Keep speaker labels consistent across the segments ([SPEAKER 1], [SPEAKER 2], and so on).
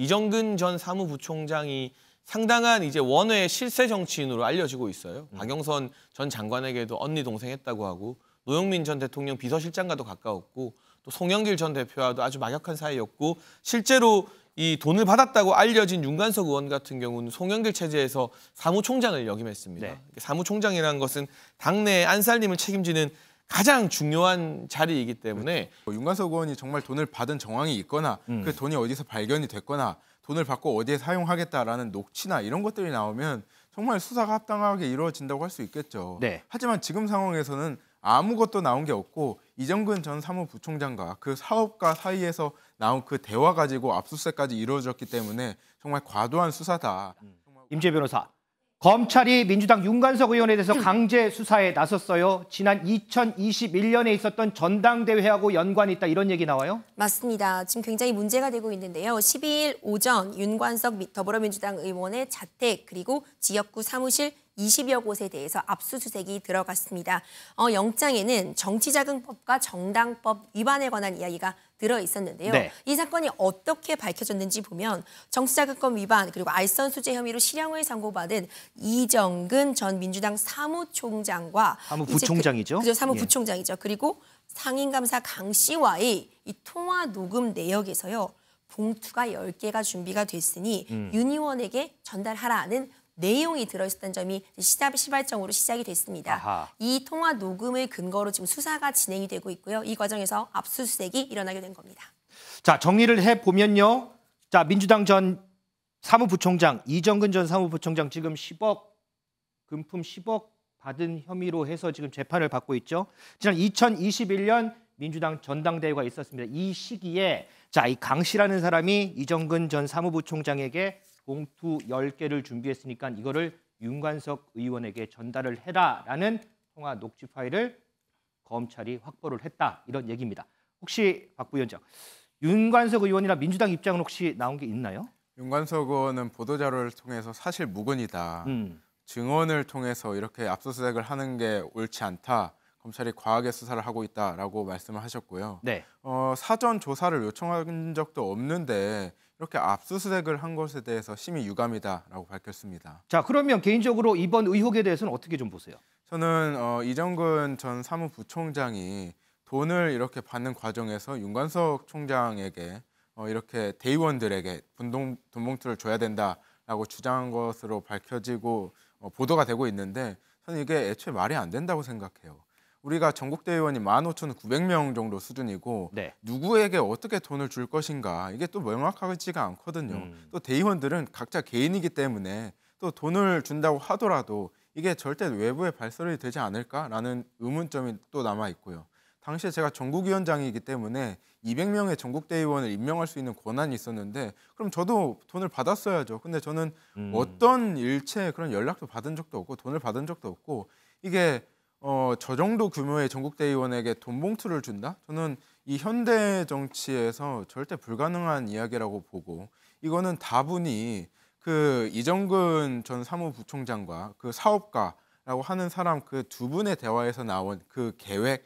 [SPEAKER 1] 이정근 전 사무부총장이 상당한 이제 원외 실세 정치인으로 알려지고 있어요. 음. 박영선 전 장관에게도 언니 동생 했다고 하고 노영민 전 대통령 비서실장과도 가까웠고 또 송영길 전 대표와도 아주 막역한 사이였고 실제로 이 돈을 받았다고 알려진 윤관석 의원 같은 경우는 송영길 체제에서 사무총장을 역임했습니다. 네. 사무총장이라는 것은 당내 안살림을 책임지는 가장 중요한
[SPEAKER 2] 자리이기 때문에 그렇죠. 뭐 윤관석 의원이 정말 돈을 받은 정황이 있거나 음. 그 돈이 어디서 발견이 됐거나 돈을 받고 어디에 사용하겠다라는 녹취나 이런 것들이 나오면 정말 수사가 합당하게 이루어진다고 할 수 있겠죠. 네. 하지만 지금 상황에서는 아무것도 나온 게 없고 이정근 전 사무부총장과 그 사업가 사이에서 나온 그 대화 가지고 압수수색까지 이루어졌기 때문에 정말 과도한 수사다. 음. 임재 변호사, 검찰이 민주당
[SPEAKER 3] 윤관석 의원에 대해서 음. 강제 수사에 나섰어요. 지난 2021년에 있었던 전당대회하고 연관이 있다 이런 얘기 나와요?
[SPEAKER 4] 맞습니다. 지금 굉장히 문제가 되고 있는데요. 12일 오전 윤관석 더불어민주당 의원의 자택 그리고 지역구 사무실 20여 곳에 대해서 압수수색이 들어갔습니다. 어, 영장에는 정치자금법과 정당법 위반에 관한 이야기가 들어 있었는데요. 네. 이 사건이 어떻게 밝혀졌는지 보면 정치자금법 위반 그리고 알선 수재 혐의로 실형을 선고받은 이정근 전 민주당 사무총장과 사무부총장이죠. 그, 그죠 예. 사무부총장이죠. 예. 그리고 상임감사 강 씨와의 이 통화 녹음 내역에서요. 봉투가 열개가 준비가 됐으니 음. 윤 의원에게 전달하라는 내용이 들어있었던 점이 시작 시발점으로 시작이 됐습니다. 아하. 이 통화 녹음을 근거로 지금 수사가 진행이 되고 있고요. 이 과정에서 압수수색이 일어나게 된 겁니다.
[SPEAKER 3] 자 정리를 해 보면요. 자 민주당 전 사무부총장 이정근 전 사무부총장 지금 10억 금품 10억 받은 혐의로 해서 지금 재판을 받고 있죠. 지난 2021년 민주당 전당대회가 있었습니다. 이 시기에 자, 이강 씨라는 사람이 이정근 전 사무부총장에게 봉투 10개를 준비했으니까 이거를 윤관석 의원에게 전달을 해라라는 통화 녹취 파일을 검찰이 확보를 했다. 이런 얘기입니다. 혹시 박 부위원장, 윤관석 의원이나 민주당 입장은 혹시 나온 게
[SPEAKER 2] 있나요? 윤관석 의원은 보도자료를 통해서 사실 무근이다. 음. 증언을 통해서 이렇게 압수수색을 하는 게 옳지 않다. 검찰이 과하게 수사를 하고 있다라고 말씀을 하셨고요. 네. 어, 사전 조사를 요청한 적도 없는데 이렇게 압수수색을 한 것에 대해서 심히 유감이다라고 밝혔습니다. 자, 그러면 개인적으로 이번 의혹에 대해서는 어떻게 좀 보세요? 저는 어, 이정근 전 사무부총장이 돈을 이렇게 받는 과정에서 윤관석 총장에게 어, 이렇게 대의원들에게 분동, 돈봉투를 줘야 된다라고 주장한 것으로 밝혀지고 어, 보도가 되고 있는데 저는 이게 애초에 말이 안 된다고 생각해요. 우리가 전국 대의원이 15,900명 정도 수준이고 네. 누구에게 어떻게 돈을 줄 것인가 이게 또 명확하지가 않거든요. 음. 또 대의원들은 각자 개인이기 때문에 또 돈을 준다고 하더라도 이게 절대 외부에 발설이 되지 않을까라는 의문점이 또 남아 있고요. 당시에 제가 전국위원장이기 때문에 200명의 전국대의원을 임명할 수 있는 권한이 있었는데 그럼 저도 돈을 받았어야죠. 근데 저는 음. 어떤 일체 그런 연락도 받은 적도 없고 돈을 받은 적도 없고 이게 어, 저 정도 규모의 전국대의원에게 돈 봉투를 준다? 저는 이 현대 정치에서 절대 불가능한 이야기라고 보고 이거는 다분히 그 이정근 전 사무부총장과 그 사업가라고 하는 사람 그 두 분의 대화에서 나온 그 계획,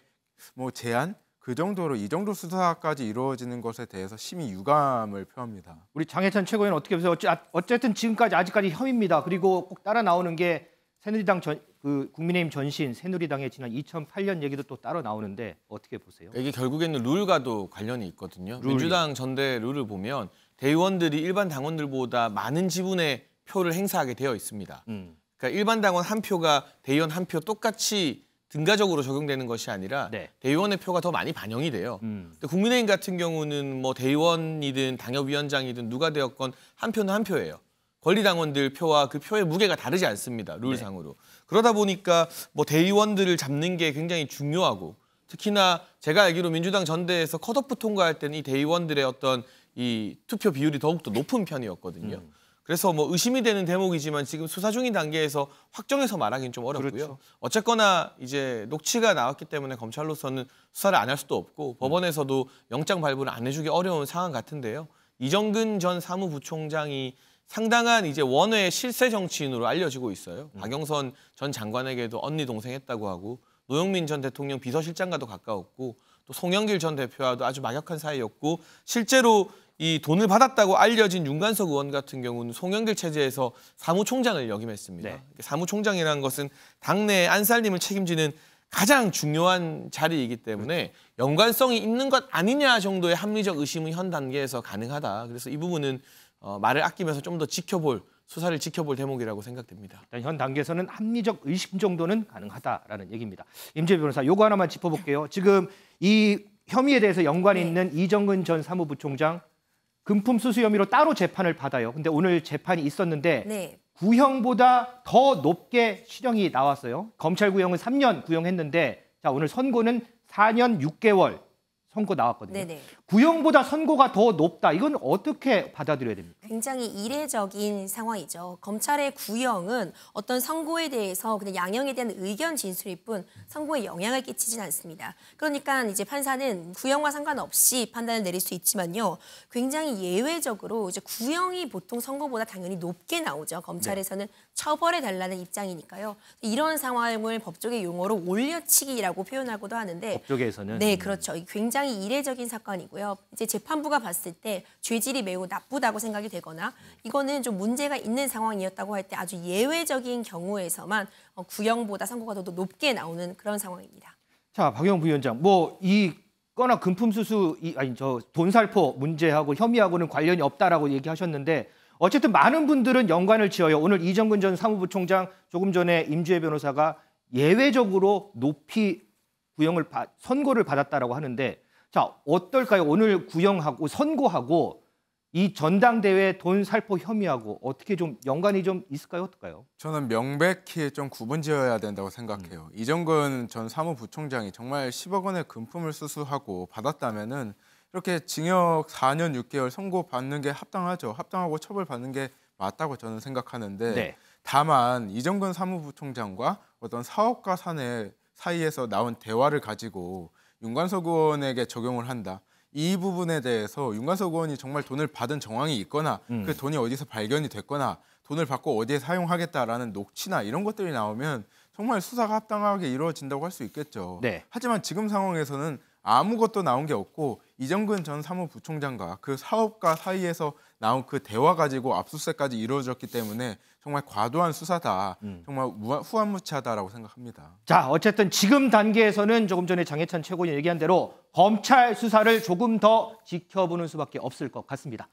[SPEAKER 2] 뭐 제안 그 정도로 이 정도 수사까지 이루어지는 것에 대해서 심히 유감을 표합니다. 우리 장혜찬 최고위원 어떻게 보세요? 아, 어쨌든 지금까지 아직까지 혐의입니다. 그리고 꼭 따라 나오는 게
[SPEAKER 3] 새누리당 전, 그 국민의힘 전신 새누리당의 지난 2008년 얘기도 또 따로 나오는데 어떻게 보세요?
[SPEAKER 1] 이게 결국에는 룰과도 관련이 있거든요. 룰. 민주당 전대 룰을 보면 대의원들이 일반 당원들보다 많은 지분의 표를 행사하게 되어 있습니다. 음. 그러니까 일반 당원 한 표가 대의원 한 표 똑같이 등가적으로 적용되는 것이 아니라 네. 대의원의 표가 더 많이 반영이 돼요. 음. 국민의힘 같은 경우는 뭐 대의원이든 당협위원장이든 누가 되었건 한 표는 한 표예요. 권리당원들 표와 그 표의 무게가 다르지 않습니다. 룰상으로. 네. 그러다 보니까 뭐 대의원들을 잡는 게 굉장히 중요하고 특히나 제가 알기로 민주당 전대에서 컷오프 통과할 때는 이 대의원들의 어떤 이 투표 비율이 더욱더 높은 편이었거든요. 음. 그래서 뭐 의심이 되는 대목이지만 지금 수사 중인 단계에서 확정해서 말하기는 좀 어렵고요. 그렇죠. 어쨌거나 이제 녹취가 나왔기 때문에 검찰로서는 수사를 안 할 수도 없고 음. 법원에서도 영장 발부를 안 해주기 어려운 상황 같은데요. 이정근 전 사무부총장이 상당한 이제 원외 실세 정치인으로 알려지고 있어요. 음. 박영선 전 장관에게도 언니 동생 했다고 하고 노영민 전 대통령 비서실장과도 가까웠고 또 송영길 전 대표와도 아주 막역한 사이였고 실제로 이 돈을 받았다고 알려진 윤관석 의원 같은 경우는 송영길 체제에서 사무총장을 역임했습니다. 네. 사무총장이라는 것은 당내 안살림을 책임지는 가장 중요한 자리이기 때문에 연관성이 있는 것 아니냐 정도의 합리적 의심은 현 단계에서 가능하다. 그래서 이 부분은
[SPEAKER 3] 어, 말을 아끼면서 좀 더 지켜볼 수사를 지켜볼 대목이라고 생각됩니다. 일단 현 단계에서는 합리적 의심 정도는 가능하다라는 얘기입니다. 임재 변호사, 요거 하나만 짚어볼게요. 지금 이 혐의에 대해서 연관이 네. 있는 네. 이정근 전 사무부총장 금품 수수 혐의로 따로 재판을 받아요. 근데 오늘 재판이 있었는데 네. 구형보다 더 높게 실형이 나왔어요. 검찰 구형은 3년 구형했는데 자 오늘 선고는 4년 6개월 선고 나왔거든요. 네네. 구형보다 선고가 더 높다. 이건 어떻게 받아들여야
[SPEAKER 4] 됩니까? 굉장히 이례적인 상황이죠. 검찰의 구형은 어떤 선고에 대해서 그냥 양형에 대한 의견 진술일 뿐 선고에 영향을 끼치진 않습니다. 그러니까 이제 판사는 구형과 상관없이 판단을 내릴 수 있지만요. 굉장히 예외적으로 이제 구형이 보통 선고보다 당연히 높게 나오죠. 검찰에서는 네. 처벌해 달라는 입장이니까요. 이런 상황을 법조계 용어로 올려치기라고 표현하고도 하는데
[SPEAKER 3] 법조계에서는 네,
[SPEAKER 4] 그렇죠. 굉장히 굉장히 이례적인 사건이고요. 이제 재판부가 봤을 때 죄질이 매우 나쁘다고 생각이 되거나 이거는 좀 문제가 있는 상황이었다고 할 때 아주 예외적인 경우에서만 어, 구형보다 선고가 더 높게 나오는 그런 상황입니다.
[SPEAKER 3] 자, 박영 부위원장, 뭐이 거나 금품수수 아니 저 돈살포 문제하고 혐의하고는 관련이 없다라고 얘기하셨는데 어쨌든 많은 분들은 연관을 지어요. 오늘 이정근 전 사무부총장 조금 전에 임주혜 변호사가 예외적으로 높이 구형을 선고를 받았다라고 하는데 자, 어떨까요? 오늘 구형하고 선고하고 이 전당대회
[SPEAKER 2] 돈 살포 혐의하고 어떻게 좀 연관이 좀 있을까요? 어떨까요? 저는 명백히 좀 구분 지어야 된다고 생각해요. 음. 이정근 전 사무부총장이 정말 10억 원의 금품을 수수하고 받았다면은 이렇게 징역 4년 6개월 선고 받는 게 합당하죠. 합당하고 처벌 받는 게 맞다고 저는 생각하는데 네. 다만 이정근 사무부총장과 어떤 사업가 사내 사이에서 나온 대화를 가지고 윤관석 의원에게 적용을 한다. 이 부분에 대해서 윤관석 의원이 정말 돈을 받은 정황이 있거나 음. 그 돈이 어디서 발견이 됐거나 돈을 받고 어디에 사용하겠다라는 녹취나 이런 것들이 나오면 정말 수사가 합당하게 이루어진다고 할 수 있겠죠. 네. 하지만 지금 상황에서는 아무것도 나온 게 없고 이정근 전 사무부총장과 그 사업가 사이에서 나온 그 대화 가지고 압수수색까지 이루어졌기 때문에 정말 과도한 수사다, 음. 정말 후한무치하다라고 생각합니다. 자, 어쨌든 지금 단계에서는 조금 전에 장해찬 최고위 얘기한 대로
[SPEAKER 3] 검찰 수사를 조금 더 지켜보는 수밖에 없을 것 같습니다.